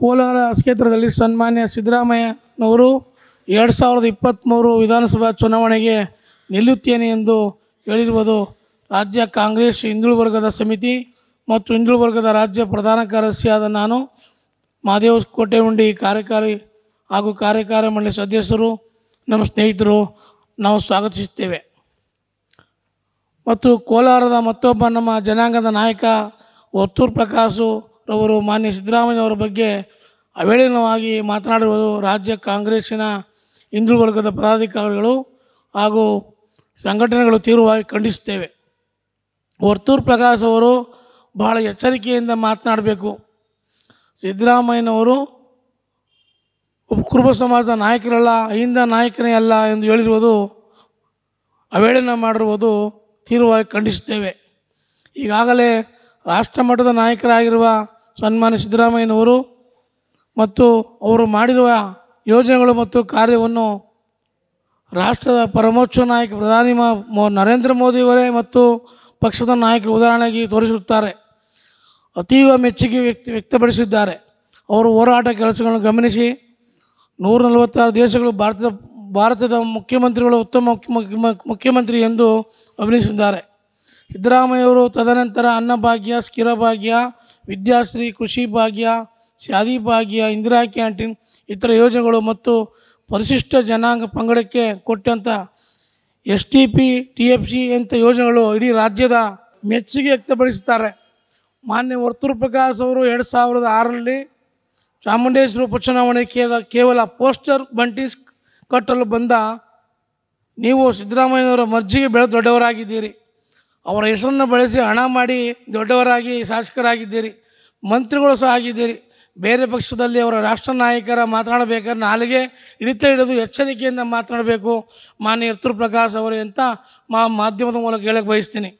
ಕೋಲಾರ ಕ್ಷೇತ್ರದಲ್ಲಿ ಸನ್ಮಾನ್ಯ ಸಿದ್ದರಾಮಯ್ಯನವರು ಎರಡು ಸಾವಿರದ ಇಪ್ಪತ್ತ್ಮೂರು ವಿಧಾನಸಭಾ ಚುನಾವಣೆಗೆ ನಿಲ್ಲುತ್ತೇನೆ ಎಂದು ಹೇಳಿರುವುದು ರಾಜ್ಯ ಕಾಂಗ್ರೆಸ್ ವರ್ಗದ ಸಮಿತಿ ಮತ್ತು ವರ್ಗದ ರಾಜ್ಯ ಪ್ರಧಾನ ಕಾರ್ಯದರ್ಶಿಯಾದ ನಾನು ಮಾದೇವ್ ಉಂಡಿ ಕಾರ್ಯಕಾರಿ ಹಾಗೂ ಕಾರ್ಯಕಾರಿ ಮಂಡಳಿ ಸದಸ್ಯರು ನಮ್ಮ ಸ್ನೇಹಿತರು ನಾವು ಸ್ವಾಗತಿಸುತ್ತೇವೆ ಮತ್ತು ಕೋಲಾರದ ಮತ್ತೊಬ್ಬ ನಮ್ಮ ಜನಾಂಗದ ನಾಯಕ ಒತ್ತೂರು ಪ್ರಕಾಶು ರವರು ಮಾನ್ಯ ಸಿದ್ದರಾಮಯ್ಯನವರ ಬಗ್ಗೆ ಅವೇಳನವಾಗಿ ಮಾತನಾಡಿರುವುದು ರಾಜ್ಯ ಕಾಂಗ್ರೆಸ್ಸಿನ ಹಿಂದೂ ವರ್ಗದ ಪದಾಧಿಕಾರಿಗಳು ಹಾಗೂ ಸಂಘಟನೆಗಳು ತೀವ್ರವಾಗಿ ಖಂಡಿಸುತ್ತೇವೆ ವರ್ತೂರು ಪ್ರಕಾಶ್ ಅವರು ಬಹಳ ಎಚ್ಚರಿಕೆಯಿಂದ ಮಾತನಾಡಬೇಕು ಸಿದ್ದರಾಮಯ್ಯನವರು ಕುರುಬ ಸಮಾಜದ ನಾಯಕರಲ್ಲ ಅಹಿಂದ ನಾಯಕನೇ ಅಲ್ಲ ಎಂದು ಹೇಳಿರುವುದು ಅವೇಳನ ಮಾಡಿರುವುದು ತೀವ್ರವಾಗಿ ಖಂಡಿಸುತ್ತೇವೆ ಈಗಾಗಲೇ ರಾಷ್ಟ್ರಮಟ್ಟದ ನಾಯಕರಾಗಿರುವ ಸನ್ಮಾನ್ಯ ಸಿದ್ದರಾಮಯ್ಯನವರು ಮತ್ತು ಅವರು ಮಾಡಿರುವ ಯೋಜನೆಗಳು ಮತ್ತು ಕಾರ್ಯವನ್ನು ರಾಷ್ಟ್ರದ ಪರಮೋಚ್ಚ ನಾಯಕ ಪ್ರಧಾನಿ ನರೇಂದ್ರ ಮೋದಿಯವರೇ ಮತ್ತು ಪಕ್ಷದ ನಾಯಕರು ಉದಾಹರಣೆಗೆ ತೋರಿಸುತ್ತಾರೆ ಅತೀವ ಮೆಚ್ಚುಗೆ ವ್ಯಕ್ತಿ ವ್ಯಕ್ತಪಡಿಸಿದ್ದಾರೆ ಅವರು ಹೋರಾಟ ಕೆಲಸಗಳನ್ನು ಗಮನಿಸಿ ನೂರ ನಲವತ್ತಾರು ದೇಶಗಳು ಭಾರತದ ಭಾರತದ ಮುಖ್ಯಮಂತ್ರಿಗಳು ಉತ್ತಮ ಮುಖ್ಯಮಂತ್ರಿ ಎಂದು ಅಭಿನಯಿಸಿದ್ದಾರೆ ಸಿದ್ದರಾಮಯ್ಯವರು ತದನಂತರ ಅನ್ನಭಾಗ್ಯ ಸ್ಥಿರಭಾಗ್ಯ ವಿದ್ಯಾಶ್ರೀ ಕೃಷಿ ಭಾಗ್ಯ ಶಾದಿ ಭಾಗ್ಯ ಇಂದಿರಾ ಕ್ಯಾಂಟೀನ್ ಇತರ ಯೋಜನೆಗಳು ಮತ್ತು ಪರಿಶಿಷ್ಟ ಜನಾಂಗ ಪಂಗಡಕ್ಕೆ ಕೊಟ್ಟಂಥ S T P T F C ಅಂಥ ಯೋಜನೆಗಳು ಇಡೀ ರಾಜ್ಯದ ಮೆಚ್ಚುಗೆ ವ್ಯಕ್ತಪಡಿಸ್ತಾರೆ ಮಾನ್ಯ ವರ್ತೂರು ಪ್ರಕಾಶ್ ಅವರು ಎರಡು ಸಾವಿರದ ಆರರಲ್ಲಿ ಚಾಮುಂಡೇಶ್ವರಿ ಉಪಚುನಾವಣೆ ಕೇವಲ ಪೋಸ್ಟರ್ ಬಂಟಿಸ್ ಕಟ್ಟಲು ಬಂದ ನೀವು ಸಿದ್ದರಾಮಯ್ಯನವರ ಮರ್ಜಿಗೆ ಬೆಳೆದು ದೊಡ್ಡವರಾಗಿದ್ದೀರಿ ಅವರ ಹೆಸರನ್ನು ಬಳಸಿ ಹಣ ಮಾಡಿ ದೊಡ್ಡವರಾಗಿ ಶಾಸಕರಾಗಿದ್ದೀರಿ ಮಂತ್ರಿಗಳು ಸಹ ಆಗಿದ್ದೀರಿ ಬೇರೆ ಪಕ್ಷದಲ್ಲಿ ಅವರ ರಾಷ್ಟ್ರ ನಾಯಕರ ಮಾತನಾಡಬೇಕಾದ್ರೆ ನಾಲಿಗೆ ಹಿಡಿತ ಹಿಡಿದು ಎಚ್ಚರಿಕೆಯಿಂದ ಮಾತನಾಡಬೇಕು ಮಾನ್ಯ ಯರ್ತುರ್ ಪ್ರಕಾಶ್ ಅವರು ಅಂತ ಮಾಧ್ಯಮದ ಮೂಲಕ ಹೇಳಕ್ಕೆ ಬಯಸ್ತೀನಿ